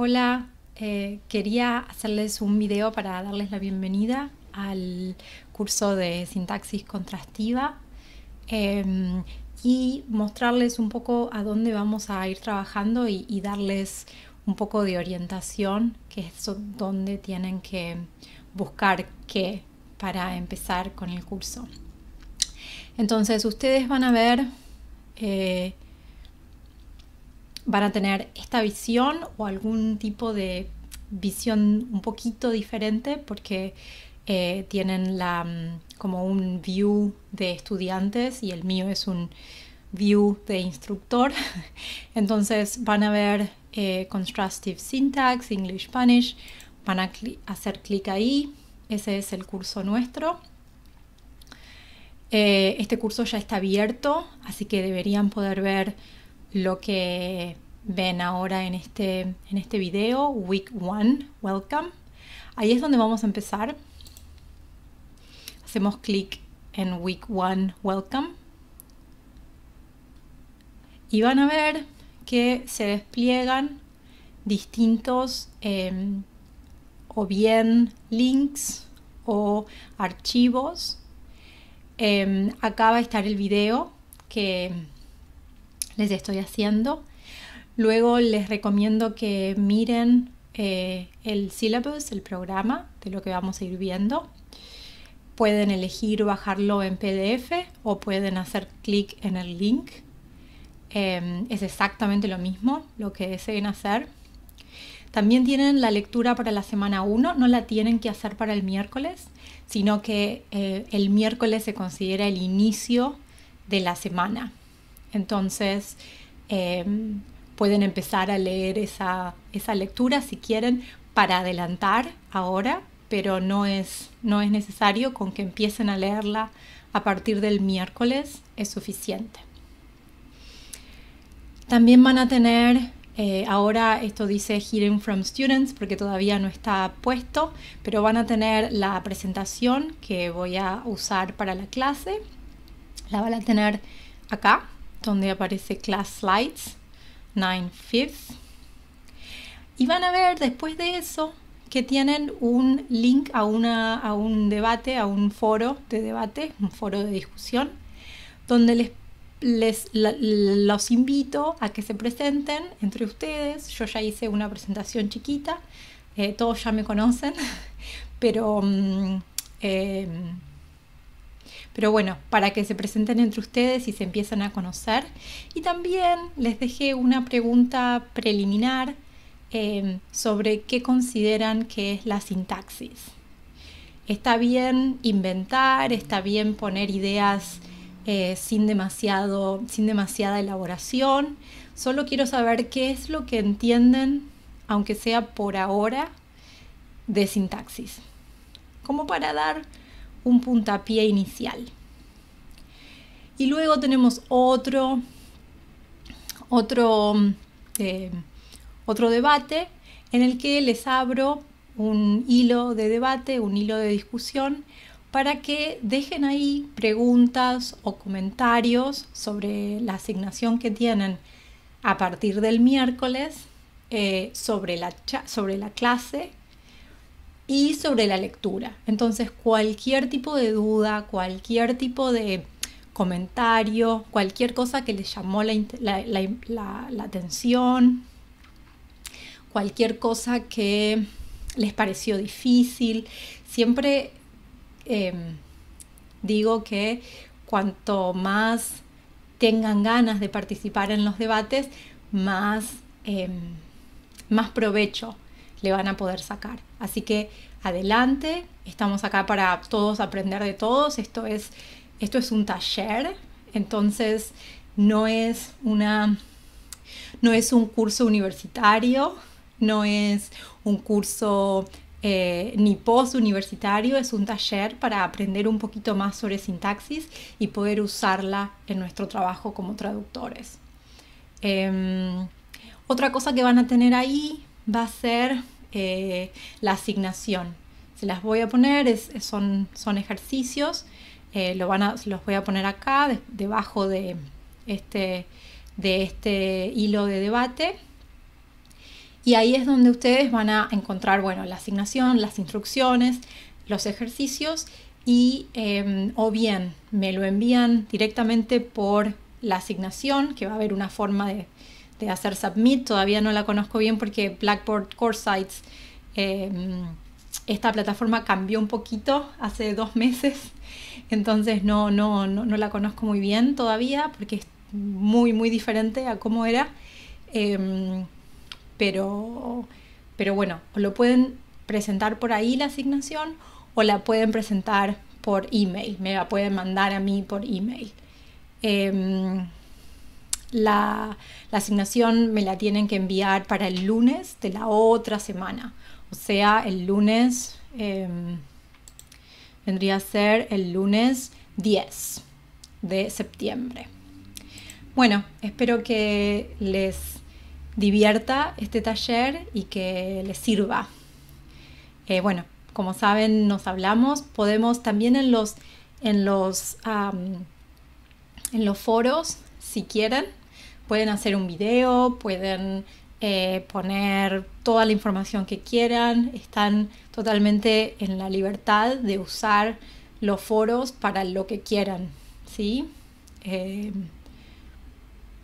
Hola, eh, quería hacerles un video para darles la bienvenida al curso de sintaxis contrastiva em, y mostrarles un poco a dónde vamos a ir trabajando y, darles un poco de orientación, que es donde tienen que buscar qué para empezar con el curso. Entonces ustedes van a ver eh, van a tener esta visión o algún tipo de visión un poquito diferente porque eh, tienen la, mm, como un view de estudiantes y el mío es un view de instructor. Entonces van a ver eh, Constructive Syntax, English, Spanish, van a hacer clic ahí, ese es el curso nuestro. Eh, este curso ya está abierto, así que deberían poder ver lo que ven ahora en este, en este video, Week one Welcome. Ahí es donde vamos a empezar. Hacemos clic en Week one Welcome. Y van a ver que se despliegan distintos em, o bien links o archivos. Em, acá va a estar el video que les estoy haciendo. Luego les recomiendo que miren eh, el syllabus, el programa de lo que vamos a ir viendo. Pueden elegir bajarlo en PDF o pueden hacer clic en el link. Em, es exactamente lo mismo lo que deseen hacer. También tienen la lectura para la semana 1, no la tienen que hacer para el miércoles, sino que eh, el miércoles se considera el inicio de la semana. Entonces, em, pueden empezar a leer esa, lectura si quieren para adelantar ahora, pero no es, necesario con que empiecen a leerla a partir del miércoles, es suficiente. También van a tener, eh, ahora esto dice Hearing from Students porque todavía no está puesto, pero van a tener la presentación que voy a usar para la clase. La van a tener acá donde aparece Class Slides, 9 Fifths. Y van a ver después de eso que tienen un link a, una, a un debate, a un foro de debate, un foro de discusión, donde les, les los invito a que se presenten entre ustedes. Yo ya hice una presentación chiquita, eh, todos ya me conocen, pero... Mm, eh, pero bueno, para que se presenten entre ustedes y se empiecen a conocer. Y también les dejé una pregunta preliminar em, sobre qué consideran que es la sintaxis. Está bien inventar, está bien poner ideas eh, sin, demasiado, sin demasiada elaboración. Solo quiero saber qué es lo que entienden, aunque sea por ahora, de sintaxis. Como para dar un puntapié inicial. Y luego tenemos otro, otro, eh, otro debate en el que les abro un hilo de debate, un hilo de discusión, para que dejen ahí preguntas o comentarios sobre la asignación que tienen a partir del miércoles, eh, sobre, la sobre la clase y sobre la lectura. Entonces, cualquier tipo de duda, cualquier tipo de comentario, cualquier cosa que les llamó la, atención, cualquier cosa que les pareció difícil, siempre em, digo que cuanto más tengan ganas de participar en los debates, más, em, más provecho le van a poder sacar. Así que adelante, estamos acá para todos aprender de todos. Esto es, esto es un taller, entonces no es una no es un curso universitario, no es un curso eh, ni post universitario, es un taller para aprender un poquito más sobre sintaxis y poder usarla en nuestro trabajo como traductores. Em, otra cosa que van a tener ahí va a ser eh, la asignación. Se las voy a poner, son, son ejercicios, eh, lo van los voy a poner acá, debajo de este, de este hilo de debate. Y ahí es donde ustedes van a encontrar, bueno, la asignación, las instrucciones, los ejercicios y em, o bien me lo envían directamente por la asignación, que va a haber una forma de, de hacer submit, todavía no la conozco bien porque Blackboard Core Sites, em, esta plataforma cambió un poquito hace dos meses, entonces no, no, no, la conozco muy bien todavía porque es muy, muy diferente a cómo era, em, pero, pero bueno, lo pueden presentar por ahí la asignación o la pueden presentar por email, me la pueden mandar a mí por email. Em, la, asignación me la tienen que enviar para el lunes de la otra semana. O sea, el lunes em, vendría a ser el lunes 10 de septiembre. Bueno, espero que les divierta este taller y que les sirva. Eh, bueno, como saben, nos hablamos. Podemos también los, los, en los foros, si quieren, Pueden hacer un video, pueden eh, poner toda la información que quieran, están totalmente en la libertad de usar los foros para lo que quieran, ¿sí? Eh,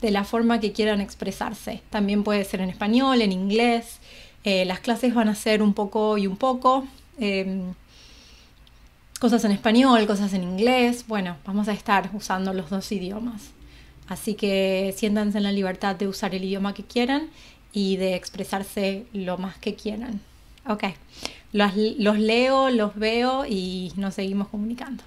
de la forma que quieran expresarse. También puede ser en español, en inglés. Eh, las clases van a ser un poco y un poco. Em, cosas en español, cosas en inglés. Bueno, vamos a estar usando los dos idiomas. Así que siéntanse en la libertad de usar el idioma que quieran y de expresarse lo más que quieran. Ok, los, los leo, los veo y nos seguimos comunicando.